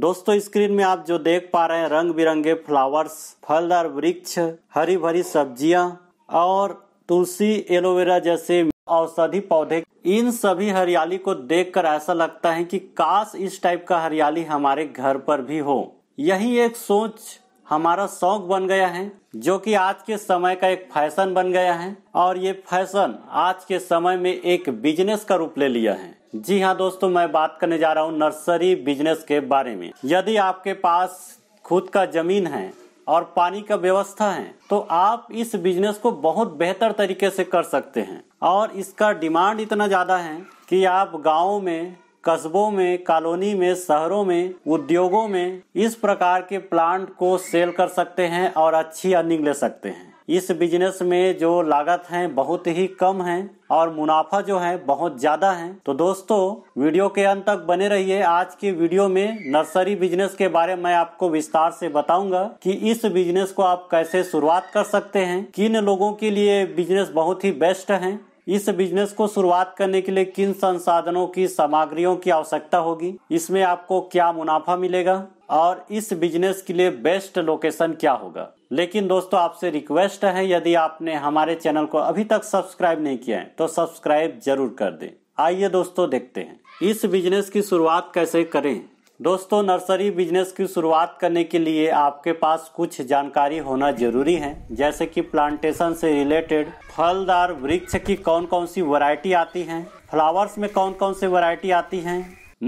दोस्तों स्क्रीन में आप जो देख पा रहे हैं रंग बिरंगे फ्लावर्स फलदार वृक्ष हरी भरी सब्जियां और तुलसी एलोवेरा जैसे औषधि पौधे इन सभी हरियाली को देखकर ऐसा लगता है कि काश इस टाइप का हरियाली हमारे घर पर भी हो यही एक सोच हमारा शौक बन गया है जो कि आज के समय का एक फैशन बन गया है और ये फैशन आज के समय में एक बिजनेस का रूप ले लिया है जी हाँ दोस्तों मैं बात करने जा रहा हूँ नर्सरी बिजनेस के बारे में यदि आपके पास खुद का जमीन है और पानी का व्यवस्था है तो आप इस बिजनेस को बहुत बेहतर तरीके से कर सकते हैं और इसका डिमांड इतना ज्यादा है कि आप गाँव में कस्बों में कॉलोनी में शहरों में उद्योगों में इस प्रकार के प्लांट को सेल कर सकते हैं और अच्छी अर्निंग ले सकते हैं इस बिजनेस में जो लागत है बहुत ही कम है और मुनाफा जो है बहुत ज्यादा है तो दोस्तों वीडियो के अंत तक बने रहिए आज की वीडियो में नर्सरी बिजनेस के बारे में आपको विस्तार से बताऊंगा कि इस बिजनेस को आप कैसे शुरुआत कर सकते हैं किन लोगों के लिए बिजनेस बहुत ही बेस्ट है इस बिजनेस को शुरुआत करने के लिए किन संसाधनों की सामग्रियों की आवश्यकता होगी इसमें आपको क्या मुनाफा मिलेगा और इस बिजनेस के लिए बेस्ट लोकेशन क्या होगा लेकिन दोस्तों आपसे रिक्वेस्ट है यदि आपने हमारे चैनल को अभी तक सब्सक्राइब नहीं किया है तो सब्सक्राइब जरूर कर दें आइए दोस्तों देखते हैं इस बिजनेस की शुरुआत कैसे करें दोस्तों नर्सरी बिजनेस की शुरुआत करने के लिए आपके पास कुछ जानकारी होना जरूरी है जैसे कि प्लांटेशन से रिलेटेड फलदार वृक्ष की कौन कौन सी वैरायटी आती हैं फ्लावर्स में कौन कौन सी वैरायटी आती हैं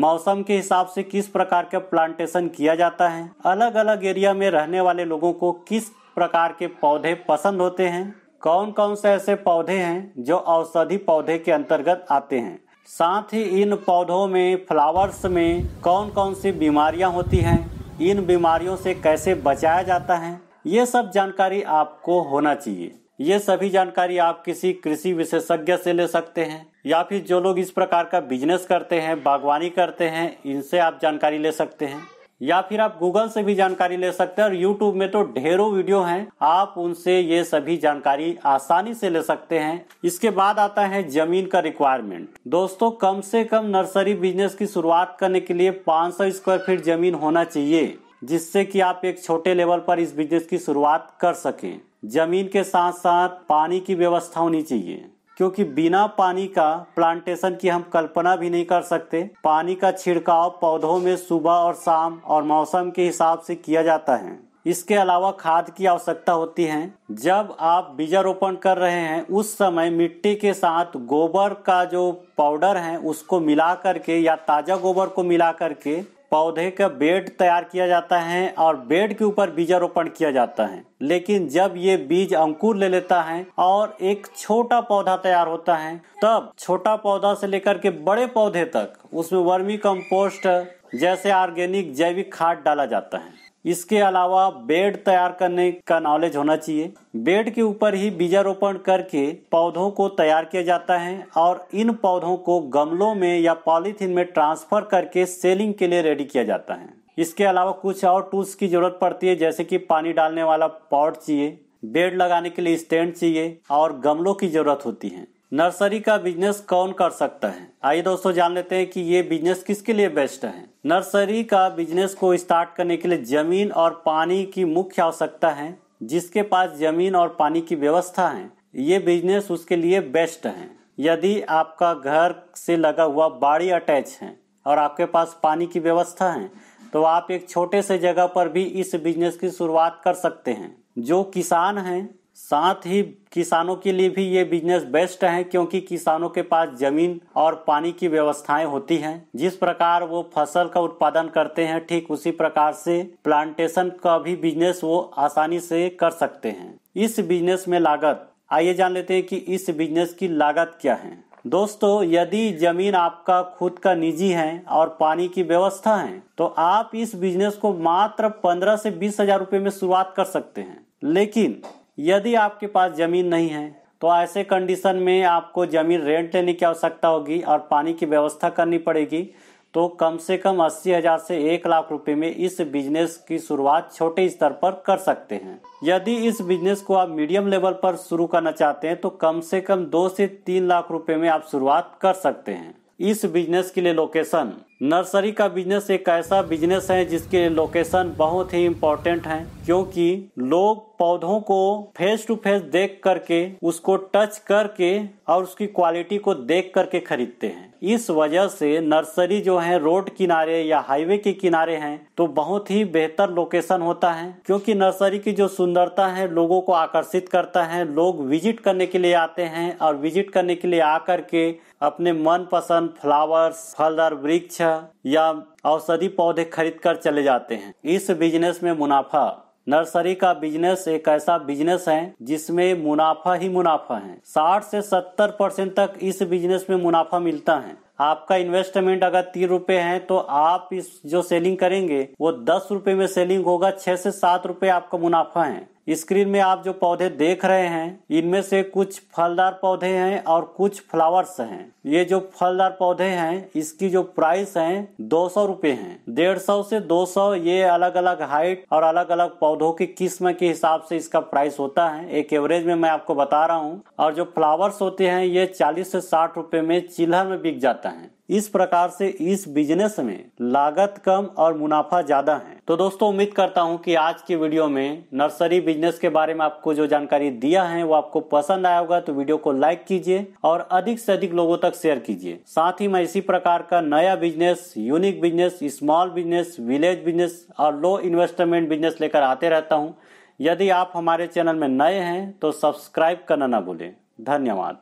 मौसम के हिसाब से किस प्रकार का प्लांटेशन किया जाता है अलग अलग एरिया में रहने वाले लोगों को किस प्रकार के पौधे पसंद होते हैं कौन कौन से ऐसे पौधे हैं जो औषधि पौधे के अंतर्गत आते हैं साथ ही इन पौधों में फ्लावर्स में कौन कौन सी बीमारियां होती हैं इन बीमारियों से कैसे बचाया जाता है ये सब जानकारी आपको होना चाहिए ये सभी जानकारी आप किसी कृषि विशेषज्ञ से ले सकते हैं या फिर जो लोग इस प्रकार का बिजनेस करते हैं बागवानी करते हैं इनसे आप जानकारी ले सकते हैं या फिर आप गूगल से भी जानकारी ले सकते हैं और यूट्यूब में तो ढेरों वीडियो हैं आप उनसे ये सभी जानकारी आसानी से ले सकते हैं इसके बाद आता है जमीन का रिक्वायरमेंट दोस्तों कम से कम नर्सरी बिजनेस की शुरुआत करने के लिए 500 स्क्वायर फीट जमीन होना चाहिए जिससे कि आप एक छोटे लेवल पर इस बिजनेस की शुरुआत कर सकें जमीन के साथ साथ पानी की व्यवस्था होनी चाहिए क्योंकि बिना पानी का प्लांटेशन की हम कल्पना भी नहीं कर सकते पानी का छिड़काव पौधों में सुबह और शाम और मौसम के हिसाब से किया जाता है इसके अलावा खाद की आवश्यकता होती है जब आप बीजा रोपण कर रहे हैं उस समय मिट्टी के साथ गोबर का जो पाउडर है उसको मिला करके या ताजा गोबर को मिला करके पौधे का बेड तैयार किया जाता है और बेड के ऊपर बीजारोपण किया जाता है लेकिन जब ये बीज अंकुर ले लेता है और एक छोटा पौधा तैयार होता है तब छोटा पौधा से लेकर के बड़े पौधे तक उसमें वर्मी कंपोस्ट जैसे ऑर्गेनिक जैविक खाद डाला जाता है इसके अलावा बेड तैयार करने का नॉलेज होना चाहिए बेड के ऊपर ही बीजारोपण करके पौधों को तैयार किया जाता है और इन पौधों को गमलों में या पॉलीथीन में ट्रांसफर करके सेलिंग के लिए रेडी किया जाता है इसके अलावा कुछ और टूल्स की जरूरत पड़ती है जैसे कि पानी डालने वाला पॉट चाहिए बेड लगाने के लिए स्टैंड चाहिए और गमलों की जरूरत होती है नर्सरी का बिजनेस कौन कर सकता है आइए दोस्तों जान लेते हैं कि ये बिजनेस किसके लिए बेस्ट है नर्सरी का बिजनेस को स्टार्ट करने के लिए जमीन और पानी की मुख्य आवश्यकता है जिसके पास जमीन और पानी की व्यवस्था है ये बिजनेस उसके लिए बेस्ट है यदि आपका घर से लगा हुआ बाड़ी अटैच है और आपके पास पानी की व्यवस्था है तो आप एक छोटे से जगह पर भी इस बिजनेस की शुरुआत कर सकते हैं जो किसान हैं साथ ही किसानों के लिए भी ये बिजनेस बेस्ट है क्योंकि किसानों के पास जमीन और पानी की व्यवस्थाएं होती हैं जिस प्रकार वो फसल का उत्पादन करते हैं ठीक उसी प्रकार से प्लांटेशन का भी बिजनेस वो आसानी से कर सकते हैं इस बिजनेस में लागत आइए जान लेते हैं कि इस बिजनेस की लागत क्या है दोस्तों यदि जमीन आपका खुद का निजी है और पानी की व्यवस्था है तो आप इस बिजनेस को मात्र पंद्रह से बीस हजार रूपए में शुरुआत कर सकते हैं लेकिन यदि आपके पास ज़मीन नहीं है तो ऐसे कंडीशन में आपको ज़मीन रेंट लेने की आवश्यकता होगी और पानी की व्यवस्था करनी पड़ेगी तो कम से कम अस्सी हजार से एक लाख रुपए में इस बिजनेस की शुरुआत छोटे स्तर पर कर सकते हैं यदि इस बिजनेस को आप मीडियम लेवल पर शुरू करना चाहते हैं तो कम से कम दो से तीन लाख रुपए में आप शुरुआत कर सकते हैं इस बिजनेस के लिए लोकेशन नर्सरी का बिजनेस एक ऐसा बिजनेस है जिसके लोकेशन बहुत ही इम्पोर्टेंट है क्योंकि लोग पौधों को फेस टू फेस देख करके उसको टच करके और उसकी क्वालिटी को देख करके खरीदते हैं इस वजह से नर्सरी जो है रोड किनारे या हाईवे के किनारे हैं तो बहुत ही बेहतर लोकेशन होता है क्योंकि नर्सरी की जो सुंदरता है लोगों को आकर्षित करता है लोग विजिट करने के लिए आते हैं और विजिट करने के लिए आकर के अपने मन पसंद फ्लावर्स फलदार वृक्ष या औषधि पौधे खरीद कर चले जाते हैं इस बिजनेस में मुनाफा नर्सरी का बिजनेस एक ऐसा बिजनेस है जिसमें मुनाफा ही मुनाफा है 60 से 70 परसेंट तक इस बिजनेस में मुनाफा मिलता है आपका इन्वेस्टमेंट अगर तीन रूपए है तो आप इस जो सेलिंग करेंगे वो दस रूपए में सेलिंग होगा छह से सात रूपए आपका मुनाफा है स्क्रीन में आप जो पौधे देख रहे हैं इनमें से कुछ फलदार पौधे हैं और कुछ फ्लावर्स हैं ये जो फलदार पौधे हैं इसकी जो प्राइस है दो सौ रूपए है डेढ़ सौ से दो सौ ये अलग अलग हाइट और अलग अलग पौधों की किस्म के हिसाब से इसका प्राइस होता है एक एवरेज में मैं आपको बता रहा हूँ और जो फ्लावर्स होते हैं ये चालीस से साठ रूपये में चिल्हर में बिक जाता है इस प्रकार से इस बिजनेस में लागत कम और मुनाफा ज्यादा है तो दोस्तों उम्मीद करता हूं कि आज की वीडियो में नर्सरी बिजनेस के बारे में आपको जो जानकारी दिया है वो आपको पसंद आया होगा तो वीडियो को लाइक कीजिए और अधिक से अधिक लोगों तक शेयर कीजिए साथ ही मैं इसी प्रकार का नया business unique business small business village business और लो इन्वेस्टमेंट बिजनेस लेकर आते रहता हूँ यदि आप हमारे चैनल में नए हैं तो सब्सक्राइब करना ना भूलें धन्यवाद